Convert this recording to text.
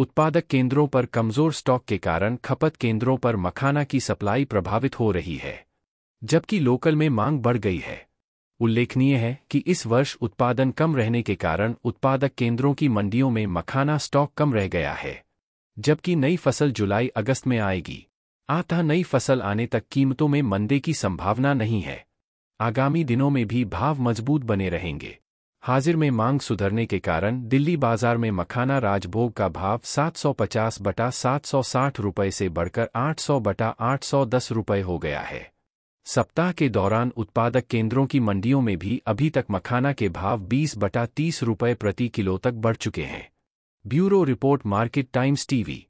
उत्पादक केंद्रों पर कमजोर स्टॉक के कारण खपत केंद्रों पर मखाना की सप्लाई प्रभावित हो रही है जबकि लोकल में मांग बढ़ गई है उल्लेखनीय है कि इस वर्ष उत्पादन कम रहने के कारण उत्पादक केंद्रों की मंडियों में मखाना स्टॉक कम रह गया है जबकि नई फसल जुलाई अगस्त में आएगी आता नई फसल आने तक कीमतों में मंदे की संभावना नहीं है आगामी दिनों में भी भाव मजबूत बने रहेंगे हाजिर में मांग सुधरने के कारण दिल्ली बाजार में मखाना राजभोग का भाव 750 बटा 760 रुपए से बढ़कर 800 बटा 810 रुपए हो गया है सप्ताह के दौरान उत्पादक केंद्रों की मंडियों में भी अभी तक मखाना के भाव 20 बटा 30 रुपए प्रति किलो तक बढ़ चुके हैं bureau report market times TV